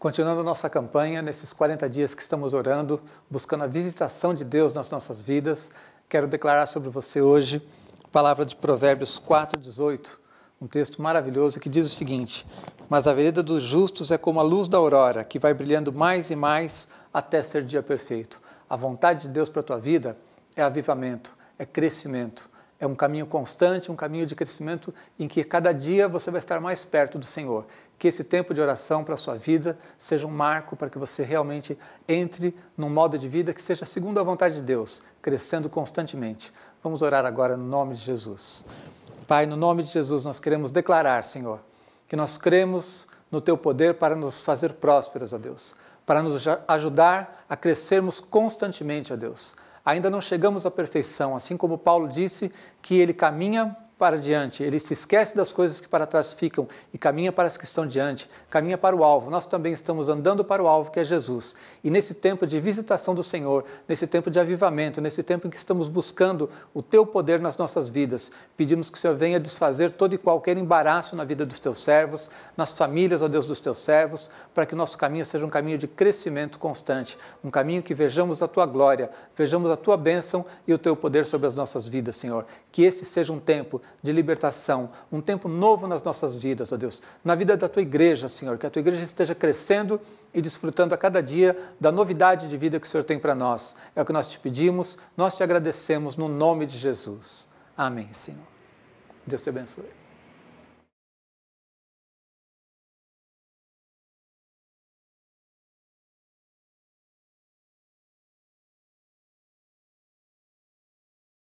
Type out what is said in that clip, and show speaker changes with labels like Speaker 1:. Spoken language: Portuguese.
Speaker 1: Continuando nossa campanha, nesses 40
Speaker 2: dias que estamos orando, buscando a visitação de Deus nas nossas vidas, quero declarar sobre você hoje a palavra de Provérbios 4,18, um texto maravilhoso que diz o seguinte: Mas a vereda dos justos é como a luz da aurora, que vai brilhando mais e mais até ser dia perfeito. A vontade de Deus para a tua vida é avivamento, é crescimento é um caminho constante, um caminho de crescimento em que cada dia você vai estar mais perto do Senhor. Que esse tempo de oração para a sua vida seja um marco para que você realmente entre num modo de vida que seja segundo a vontade de Deus, crescendo constantemente. Vamos orar agora no nome de Jesus. Pai, no nome de Jesus, nós queremos declarar, Senhor, que nós cremos no Teu poder para nos fazer prósperos, ó Deus, para nos ajudar a crescermos constantemente, ó Deus Ainda não chegamos à perfeição, assim como Paulo disse que ele caminha para diante, ele se esquece das coisas que para trás ficam e caminha para as que estão diante, caminha para o alvo. Nós também estamos andando para o alvo, que é Jesus. E nesse tempo de visitação do Senhor, nesse tempo de avivamento, nesse tempo em que estamos buscando o teu poder nas nossas vidas, pedimos que o Senhor venha desfazer todo e qualquer embaraço na vida dos teus servos, nas famílias, ó Deus, dos teus servos, para que o nosso caminho seja um caminho de crescimento constante, um caminho que vejamos a tua glória, vejamos a tua bênção e o teu poder sobre as nossas vidas, Senhor. Que esse seja um tempo de libertação, um tempo novo nas nossas vidas, ó Deus, na vida da tua igreja, Senhor, que a tua igreja esteja crescendo e desfrutando a cada dia da novidade de vida que o Senhor tem para nós. É o que nós te pedimos, nós te agradecemos no nome de
Speaker 1: Jesus. Amém, Senhor. Deus te abençoe.